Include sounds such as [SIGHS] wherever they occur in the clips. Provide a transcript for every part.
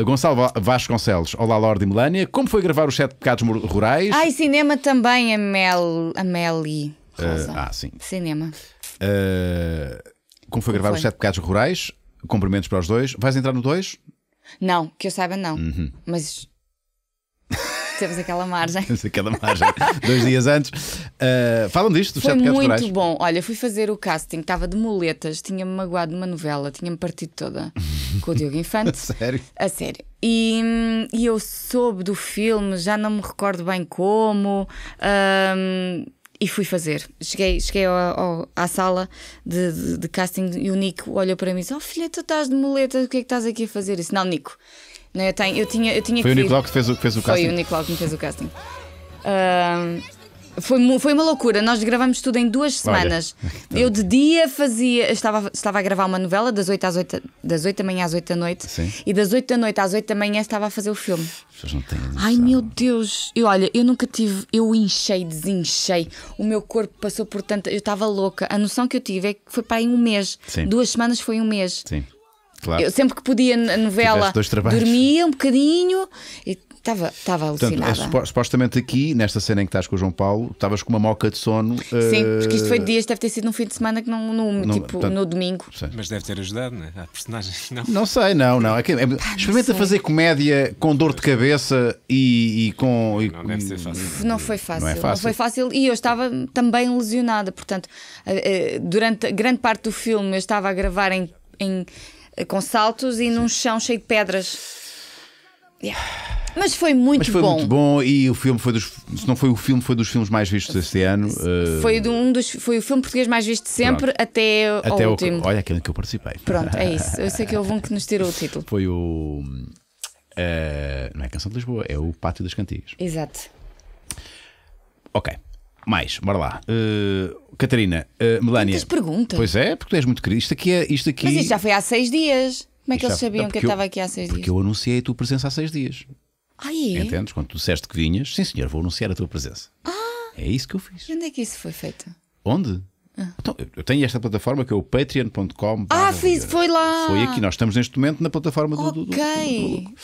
Eh, Gonçalo Vasconcelos, olá Lorde e Melânia. Como foi gravar os Sete Pecados Rurais? Ai, cinema também, a Mel, Amélie. Uh, ah, sim. Cinema. Uh, como foi como gravar foi? os Sete Pecados Rurais? Cumprimentos para os dois. Vais entrar no dois? Não, que eu saiba, não. Uhum. Mas [LAUGHS] temos aquela margem. Temos aquela margem. [LAUGHS] Dois dias antes. Uh, falam disto, dos Foi sete muito rurais. bom. Olha, fui fazer o casting, estava de muletas, tinha-me magoado uma novela, tinha-me partido toda. [LAUGHS] com o Diogo Infante. [LAUGHS] a sério? A sério. E, e, eu soube do filme, já não me recordo bem como. Um, e fui fazer. Cheguei, cheguei ao, ao, à sala de, de, de, casting e o Nico olhou para mim e disse: Oh filha, tu estás de muleta, o que é que estás aqui a fazer? Eu disse: Não, Nico, não, eu, tenho, eu, tinha, eu tinha Foi que o Nicolau que fez o, que fez o Foi casting? Foi o Nicolau que me fez o casting. Um, foi, foi uma loucura. Nós gravamos tudo em duas semanas. [LAUGHS] Olha, então. Eu de dia fazia. Estava, estava a gravar uma novela das 8 às 8, das 8 da manhã às 8 da noite. Sim. E das 8 da noite às 8 da manhã estava a fazer o filme. Ai meu Deus! Eu, olha, eu nunca tive. Eu inchei, desinchei. O meu corpo passou por tanta. Eu estava louca. A noção que eu tive é que foi para aí um mês. Sim. Duas semanas foi um mês. Sim. Claro. Eu sempre que podia na novela dormia um bocadinho e estava, estava alucinada. Portanto, é, supostamente aqui, nesta cena em que estás com o João Paulo, estavas com uma moca de sono. Sim, uh... porque isto foi de dias, deve ter sido num fim de semana que não, no, no tipo, portanto, no domingo. Sim. Mas deve ter ajudado, não é? A personagem, não? Não sei, não, não. É que, é, Pá, experimenta não fazer comédia com dor de cabeça e, e com. E, não, deve ser fácil. Não foi fácil, não, é fácil. não foi fácil e eu estava também lesionada, portanto, eh, eh, durante grande parte do filme eu estava a gravar em, em eh, com saltos e Sim. num chão cheio de pedras. Yeah. Mas foi muito Mas foi bom. muito bom e o filme foi dos. Se não foi o filme, foi dos filmes mais vistos este ano. Eh, foi, um dos, foi o filme português mais visto sempre Pronto. até, até ao último. olha aquele que eu participei. Pronto, é isso. Eu sei que houve um que nos tirou o título. Foi o. Uh, não é Canção de Lisboa, é o Pátio das Cantigas. Exato. Ok. Mais, bora lá. Uh, Catarina, uh, Melania. Muitas perguntas. Pois é, porque tu és muito querido. Isto aqui é. Isto aqui... Mas isto já foi há seis dias. Como é que isto eles sabiam que eu estava aqui há seis porque dias? Porque eu anunciei a tua presença há seis dias. Ah, é? Entendes? Quando tu disseste que vinhas, sim senhor, vou anunciar a tua presença. Ah! É isso que eu fiz. E onde é que isso foi feito? Onde? Ah. Então, eu tenho esta plataforma que é o patreon.com. Ah, fiz, foi lá! Foi aqui, nós estamos neste momento na plataforma do. Ok. Do, do,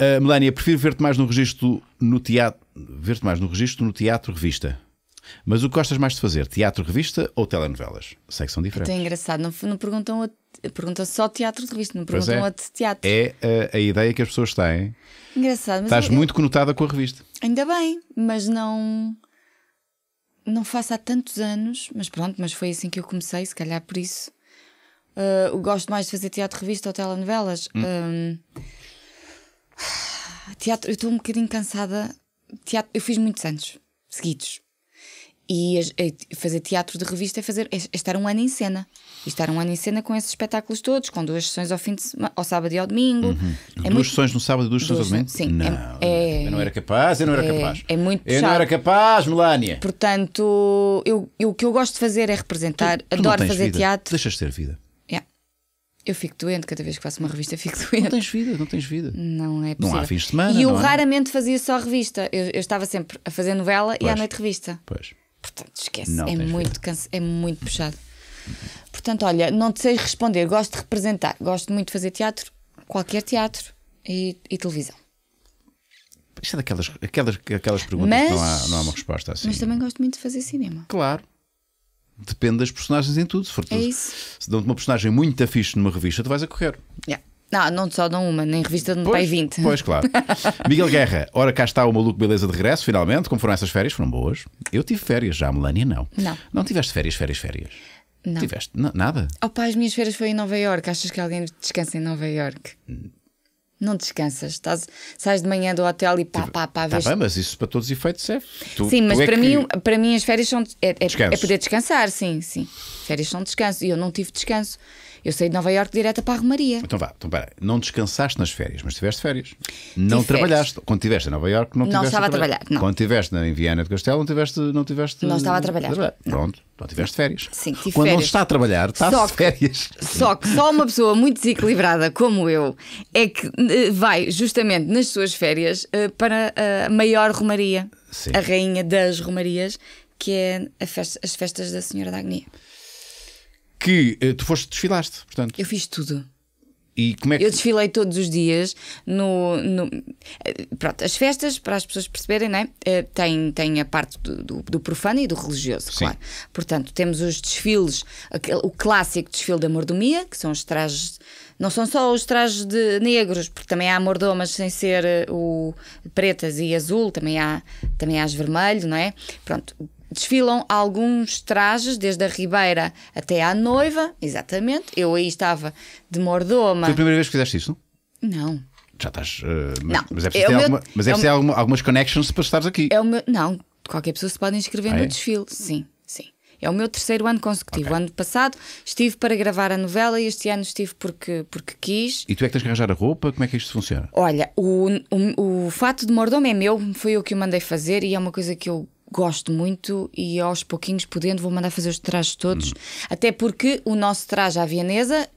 Uh, Melania, prefiro ver-te mais no registro no teatro. Ver-te mais no registro no teatro revista. Mas o que gostas mais de fazer? Teatro, revista ou telenovelas? Sei que são diferentes. Então é engraçado, não, não perguntam, a, perguntam só teatro de revista, não perguntam é, a de teatro. É a, eh, a, ideia que as pessoas têm. Engraçado, mas Estás eu, muito conotada com a revista. Ainda bem, mas não. Não faço há tantos anos, mas pronto, mas foi assim que eu comecei, se calhar por isso. Uh, gosto mais de fazer teatro, revista ou telenovelas. Hum. Um, [SIGHS] teatro, eu estou um bocadinho cansada. Teatro, eu fiz muitos anos seguidos. E é, fazer teatro de revista é, fazer, é, é estar um ano em cena. E estar um ano em cena com esses espetáculos todos, com duas sessões ao fim de semana, ao sábado e ao domingo. Uhum. É duas muito... sessões no sábado e duas sessões ao domingo? Sim. É- não, é, eu não era capaz, eu não era capaz. É muito Eu não era capaz, Melania. Portanto, eu, eu, o que eu gosto de fazer é representar, tu, tu adoro fazer vida. teatro. Deixas de ter vida. Eu fico doente cada vez que faço uma revista, fico doente. Não tens vida, não tens vida. Não é possível. Não há fins de semana. E eu raramente fazia só revista. Eu, eu estava sempre a fazer novela pois. e à noite revista. Pois. Portanto, esquece. Não é muito, canse... é muito puxado. Portanto, olha, não te sei responder. Gosto de representar. Gosto muito de fazer teatro, qualquer teatro e, e televisão. Isto é daquelas aquelas, aquelas perguntas mas, que não há, não há uma resposta assim. Mas também gosto muito de fazer cinema. Claro. Depende das personagens em tudo. Se, for é tudo, isso. se dão-te uma personagem muito afixa numa revista, tu vais a correr. Yeah. Não, ah, não só não uma, nem revista de Pai 20. Pois, claro. [LAUGHS] Miguel Guerra, ora cá está o maluco beleza de regresso, finalmente. Como foram essas férias? Foram boas. Eu tive férias já, Melania não. Não. Não tiveste férias, férias, férias. Não. Tiveste? N nada? Opa, as minhas férias foi em Nova York. Achas que alguém descansa em Nova York? Não descansas, estás, sais de manhã do hotel e pá, pá, pá. Tá bem, mas isso para todos os efeitos serve. Tu, sim, mas é para, é mim, que... para mim as férias são. É, é, é, poder descansar, sim, sim. Férias são descanso. E eu não tive descanso. Eu saí de Nova Iorque direta para a Romaria. Então vá, então para. Não descansaste nas férias, mas tiveste férias. Não Tive trabalhaste. Férias. Quando estiveste em Nova Iorque, não, não tiveste. Estava a trabalhar. trabalhar não. Quando estiveste em Viana de Castelo, não tiveste. Não, tiveste, não estava a trabalhar. trabalhar. Pronto. Não tiveste férias. Sim, tive Quando férias. não está a trabalhar, está só de férias. só que só uma pessoa muito desequilibrada como eu é que eh, vai justamente nas suas férias eh, para a maior romaria, Sim. a rainha das romarias, que é festa, as festas da Senhora da Agonia que uh, tu foste, desfilaste, portanto. Eu fiz tudo. E como é que... Eu desfilei todos os dias no, no, eh, Pronto, as festas, para as pessoas perceberem, né, tem, tem a parte do, do, do profano e do religioso, Sim. claro. Portanto, temos os desfiles, o clássico desfile da mordomia, que são os trajes não são só os trajes de negros, porque também há mordomas sem ser o pretas e azul, também há, também há as vermelho, não é? Pronto, desfilam alguns trajes, desde a Ribeira até à noiva, exatamente. Eu aí estava de mordoma. Foi a primeira vez que fizeste isso? Não. Já estás. Uh, mas, não. mas é preciso é ter, meu, alguma, mas é, é algumas connections para estares aqui. É o meu, não, qualquer pessoa se pode inscrever ah, no é? desfile, sim. É o meu terceiro ano consecutivo. Okay. Ano passado estive para gravar a novela e este ano estive porque, porque quis. E tu é que tens que arranjar a roupa? Como é que isto funciona? Olha, o, o, o fato de mordomo é meu, foi eu que o mandei fazer e é uma coisa que eu gosto muito e aos pouquinhos podendo vou mandar fazer os trajes todos, hum. até porque o nosso traje à vienesa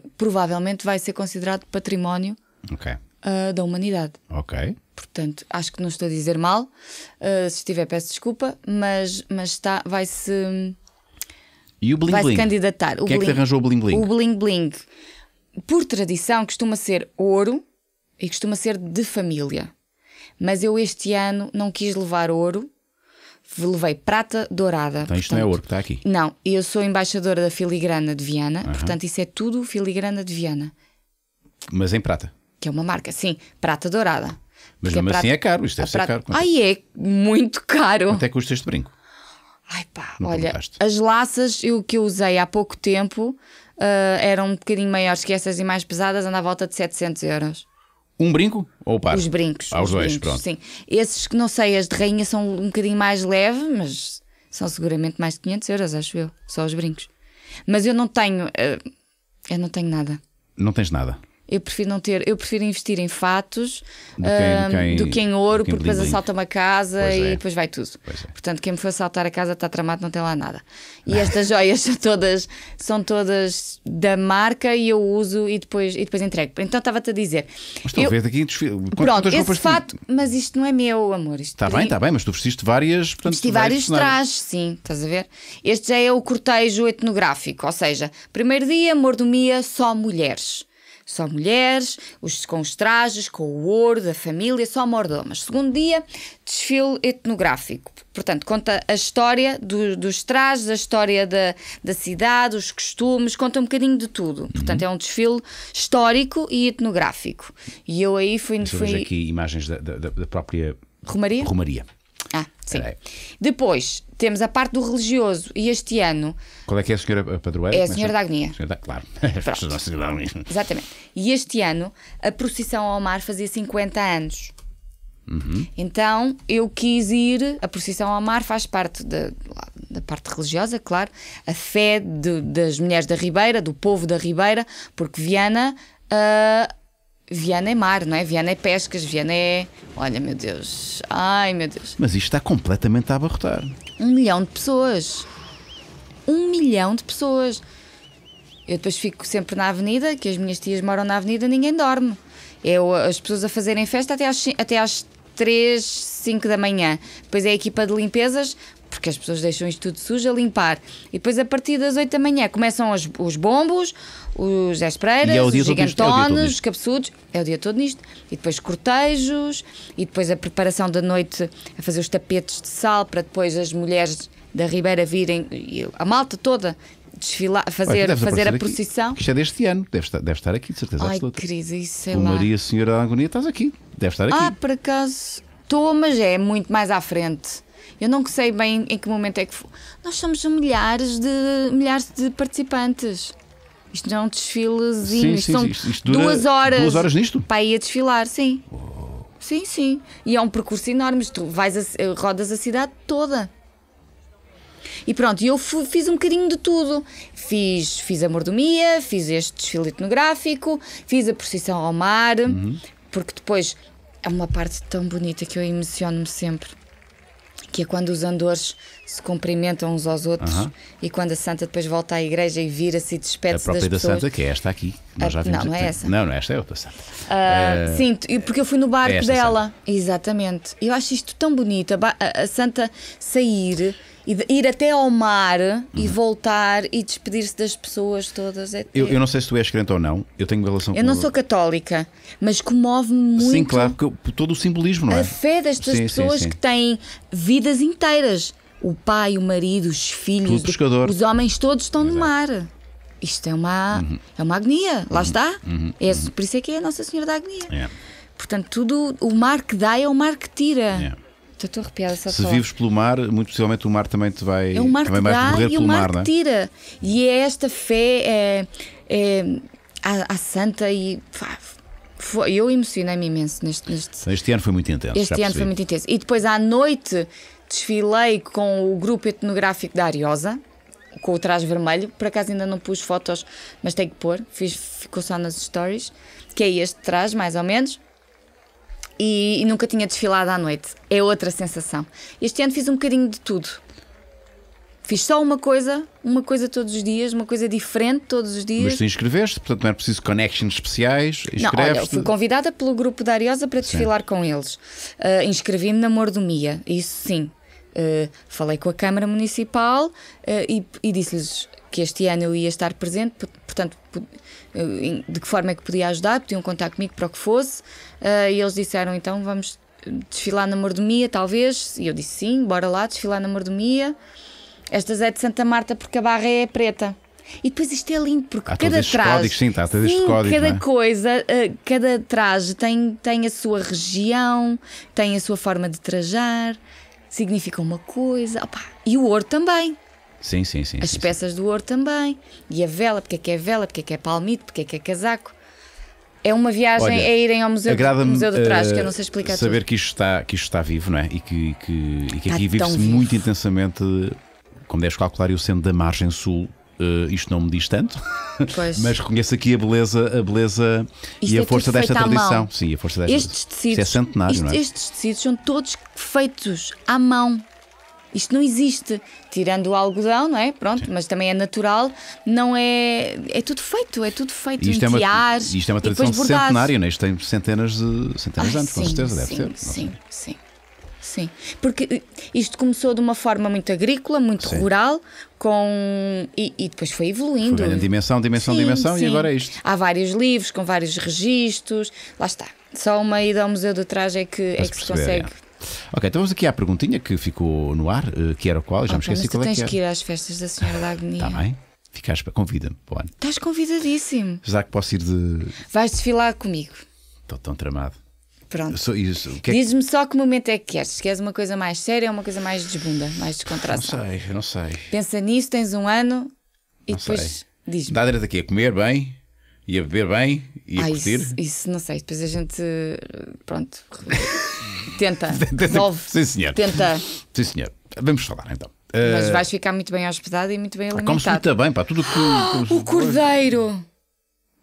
uh, provavelmente vai ser considerado património okay. uh, da humanidade. Ok. Portanto, acho que não estou a dizer mal. Uh, se estiver, peço desculpa, mas, mas está, vai-se. E o bling vai -se bling? candidatar. o Quem é que arranjou o bling bling? O bling bling, por tradição, costuma ser ouro e costuma ser de família. Mas eu este ano não quis levar ouro levei prata dourada. Então isto portanto, não é ouro que está aqui? Não, eu sou embaixadora da filigrana de Viana, uhum. portanto isso é tudo filigrana de Viana. Mas em prata? Que é uma marca, sim, prata dourada. Mas mesmo assim prata... assim é caro, isto deve a ser caro. Quanto... É Ai, é muito caro. Quanto é que custa este brinco? Ai pá, olha, as laças eu, que eu usei há pouco tempo uh, eram um bocadinho maiores que essas e mais pesadas, andam à volta de 700 euros. Um brinco ou par? Os brincos. Aos ah, os dois, brincos, pronto. Sim. Esses que não sei, as de rainha são um bocadinho mais leve, mas são seguramente mais de 500 euros, acho eu. Só os brincos. Mas eu não tenho. Eh, eu não tenho nada. Não tens nada? Eu prefiro não ter, eu prefiro investir em fatos do, um, quem, do que em ouro, porque depois assalta uma casa pois e é. depois vai tudo. É. Portanto, quem me for assaltar a casa está tramado, não tem lá nada. E estas joias são todas, são todas da marca e eu uso e depois, e depois entrego. Então estava-te a dizer. Mas estou eu, a ver daqui desfile. Pronto, esse fato, tu... mas isto não é meu, amor. Está bem, está bem, mas tu vestiste várias. Portanto, Vesti vários trajes, sim, estás a ver? Este já é o cortejo etnográfico, ou seja, primeiro dia, mordomia, só mulheres. Só mulheres, os, com os trajes, com o ouro da família, só mordomas. Segundo dia, desfile etnográfico. Portanto, conta a história do, dos trajes, a história da, da cidade, os costumes, conta um bocadinho de tudo. Portanto, uhum. é um desfile histórico e etnográfico. E eu aí fui. Temos fui... aqui imagens da, da, da própria Romaria? Romaria. Ah, sim. Peraí. Depois temos a parte do religioso e este ano. Qual é que é a senhora padroeira? É a é senhora da Agnia. Senhora da, claro. [LAUGHS] Exatamente. E este ano a procissão ao mar fazia 50 anos. Uhum. Então eu quis ir. A procissão ao mar faz parte da, da parte religiosa, claro, a fé de, das mulheres da Ribeira, do povo da Ribeira, porque Viana. Uh, Viana é mar, não é? Viana é pescas, Viana é. Olha, meu Deus. Ai, meu Deus. Mas isto está completamente a abarrotar. Um milhão de pessoas. Um milhão de pessoas. Eu depois fico sempre na avenida, que as minhas tias moram na avenida, ninguém dorme. Eu, é as pessoas a fazerem festa até às, até às 3, 5 da manhã. Depois é a equipa de limpezas, porque as pessoas deixam isto tudo sujo a limpar. E depois, a partir das 8 da manhã, começam os, os bombos, os espreiras, é os é gigantones, os é cabeçudos, é o dia todo nisto. E depois cortejos, e depois a preparação da noite a fazer os tapetes de sal para depois as mulheres da Ribeira virem, a malta toda desfilar, fazer, Olha, fazer a procissão. isto é deste ano, deve estar, deve estar aqui, de certeza Ai, absoluta. querida, isso é o lá. Maria Senhora da Agonia, estás aqui, deve estar aqui. Ah, por acaso, estou, mas é muito mais à frente. Eu não sei bem em que momento é que. Foi. Nós somos milhares de, milhares de participantes. Isto não é um desfilezinho, sim, sim, são isto, duas horas. Duas horas nisto? Para ir a desfilar, sim. Sim, sim. E é um percurso enorme. Tu vais a, eh, rodas a cidade toda. E pronto, eu fiz um bocadinho de tudo. Fiz, fiz a mordomia, fiz este desfile etnográfico, fiz a procissão ao mar, uhum. porque depois é uma parte tão bonita que eu emociono-me sempre que é quando os andores se cumprimentam uns aos outros uhum. e quando a santa depois volta à igreja e vira-se e despede-se das pessoas. A própria da santa, que é esta aqui. Nós já ah, vimos não, não é essa. Não, não, esta é outra santa. Uh, uh, sim, porque eu fui no barco é dela. Santa. Exatamente. Eu acho isto tão bonito, a, a, a santa sair e ir até ao mar uhum. e voltar e despedir-se das pessoas todas. É, eu, eu, não sei se tu és crente ou não, eu tenho relação Eu não sou católica, mas comove-me muito. Sim, claro, porque todo o simbolismo, não é? A fé destas sim, pessoas sim, sim. que têm vidas inteiras. O pai, o marido, os filhos, do, os homens todos estão Exato. no mar. Isto é uma, uhum. é uma agonia, uhum. lá está. Uhum. É esse uhum. por isso é que é a Nossa Senhora da Agonia. Yeah. É. Portanto, tudo o mar que dá é o mar que tira. Yeah. É. Estou arrepiada só Se vives pelo mar, muito possivelmente o mar também te vai. É, é o mar que dá e o mar, mar tira. É? E é esta fé é, é, à, à santa e. Pá, foi, eu emocionei-me imenso neste, neste, Este ano foi muito intenso. Este ano foi muito intenso. E depois à noite desfilei com o grupo etnográfico da Ariosa, com o traje vermelho. Por acaso ainda não pus fotos, mas tenho que pôr. Fiz, ficou só nas stories. Que é este traje, mais ou menos e, e nunca tinha desfilado à noite. É outra sensação. Este ano fiz um bocadinho de tudo. Fiz só uma coisa, uma coisa todos os dias, uma coisa diferente todos os dias. Mas tu inscreveste, portanto não é preciso connections especiais. Não, olha, fui convidada pelo grupo da Ariosa para desfilar sim. com eles. Uh, Inscrevi-me na Mordomia, isso sim. Uh, falei com a Câmara Municipal uh, e, e disse-lhes: que este ano eu ia estar presente, portanto, de que forma é que podia ajudar, podiam contar comigo para o que fosse. Uh, e eles disseram: então vamos desfilar na mordomia, talvez. E eu disse: sim, bora lá, desfilar na mordomia. Estas é de Santa Marta porque a barra é preta. E depois isto é lindo, porque há cada traje. Códigos, sim, há todos sim, cada é? coisa, ah, cada traje tem, tem a sua região, tem a sua forma de trajar, significa uma coisa. Opa, e o ouro também. Sim, sim, sim. As sim, peças sim. do ouro também. E a vela, porque é que é vela, porque é que é palmito, porque é que é casaco. É uma viagem Olha, é irem ao Museu, do, Museu do Trás, uh, que eu não sei eh, explicar Saber tudo. que isto, está, que isto está vivo, não é? E que, que, e que aqui vive-se muito intensamente, como deves calcular, eu sendo da margem sul. Uh, isto não me diz tanto, [LAUGHS] mas reconheço aqui a beleza, a beleza e é a força desta tradição. Sim, a força desta Estes tecidos, isto é centenário, isto, não é? Estes tecidos são todos feitos à mão. Isto não existe, tirando o algodão, não é? Pronto, mas também é natural, não é. É tudo feito, é tudo feito isto em é uma, Isto é uma tradição centenária, não é? Isto tem centenas de, centenas de ah, anos, sim, com certeza, deve sim, ter. Sim, sim. Sim, porque eh, isto começou de uma forma muito agrícola, muito sim. rural, com e, e, depois foi evoluindo. Foi dimensão, dimensão, sim, dimensão sim. e agora é isto. Há vários livros com vários registros, lá está. Só uma ida ao Museu do Traje é que, é que se consegue é. Ok, então vamos aqui à perguntinha que ficou no ar, eh, que era qual, já oh, me esqueci qual é que era. tu tens que ir às festas da Senhora da Agonia. Está bem. Ficas, convida-me Estás convidadíssimo. Já que posso ir de. Vais desfilar comigo. Estou tão tramado. Pronto. Sou, isso, que é Diz-me só que momento é que queres. queres uma coisa mais séria ou uma coisa mais desbunda, mais descontração? Não sei, não sei. Pensa nisso, tens um ano e depois diz-me. Dá direito aqui a comer bem. E a beber bem e a ah, curtir? Isso, isso, não sei. Depois a gente, pronto, [LAUGHS] tenta, resolve. Sim, senhor. Tenta. Sim, senhor. Vamos falar então. Mas eh, vais ficar muito bem hospedado e muito bem alimentado. Ah, comes muito bem, pá. Tudo que. Oh, o cordeiro!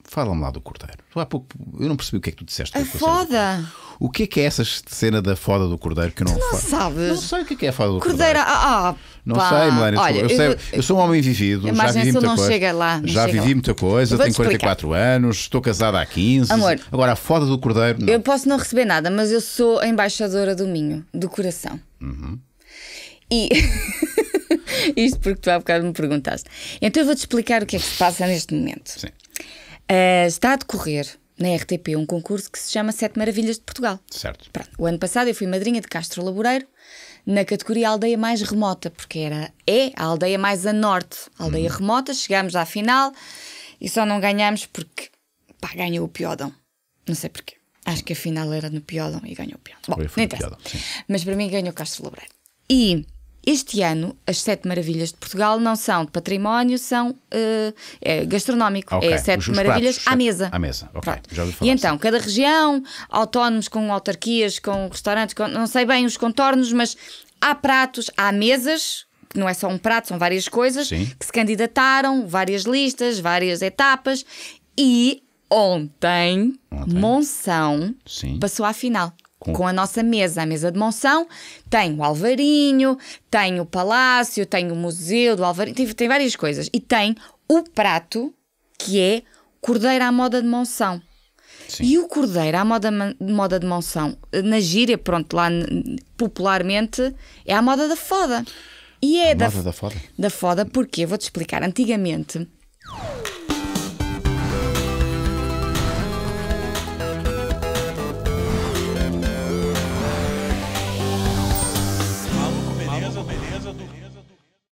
Fala-me lá do cordeiro. Há pouco eu não percebi o que é que tu disseste. A foda! O que é que é essa cena da foda do cordeiro que eu não tu não fa... sabes? Não sei o que é, que é a foda do cordeiro. cordeiro. Ah, ah não pá. sei, Melania. Olha, eu, eu, eu, sou um homem vivido, já vivi muita coisa. Lá, já vivi lá. muita coisa, tenho 44 explicar. anos, estou casada há 15. Amor, agora a foda do cordeiro. Não. Eu posso não receber nada, mas eu sou a embaixadora do Minho, do coração. Uhum. E. [LAUGHS] Isto porque tu há bocado me perguntaste. Então eu vou-te explicar o que é que se passa neste momento. Sim. Uh, está a decorrer na RTP um concurso que se chama Sete Maravilhas de Portugal. Certo. Pronto. O ano passado eu fui madrinha de Castro Laboreiro na categoria Aldeia Mais Remota, porque era, é a aldeia mais a norte. Aldeia hum. remota, chegámos à final e só não ganhámos porque pá, ganhou o Piodão. Não sei porquê. Acho que a final era no Piodão e ganhou o Piodão. Bom, não foi Piodão, Mas para mim ganhou Castro Laboreiro. E este ano, as Sete Maravilhas de Portugal não são de património, são uh, é gastronómico. Okay. É Sete Maravilhas pratos, à mesa. À mesa, ok. e então, cada região, autónomos com autarquias, com restaurantes, com, não sei bem os contornos, mas há pratos, há mesas que não é só um prato, são várias coisas Sim. que se candidataram, várias listas, várias etapas e ontem, ontem. Monção Sim. passou à final com... com a nossa mesa, a mesa de Monção, tem o Alvarinho, tem o Palácio, tem o Museu do Alvarinho, tem, tem várias coisas. E tem o prato que é Cordeiro à Moda de Monção. Sim. E o cordeiro à moda, moda de Monção, eh, na gíria, pronto, lá popularmente, é a moda da foda. E é a da, moda da foda? Da foda, porque, vou-te explicar, antigamente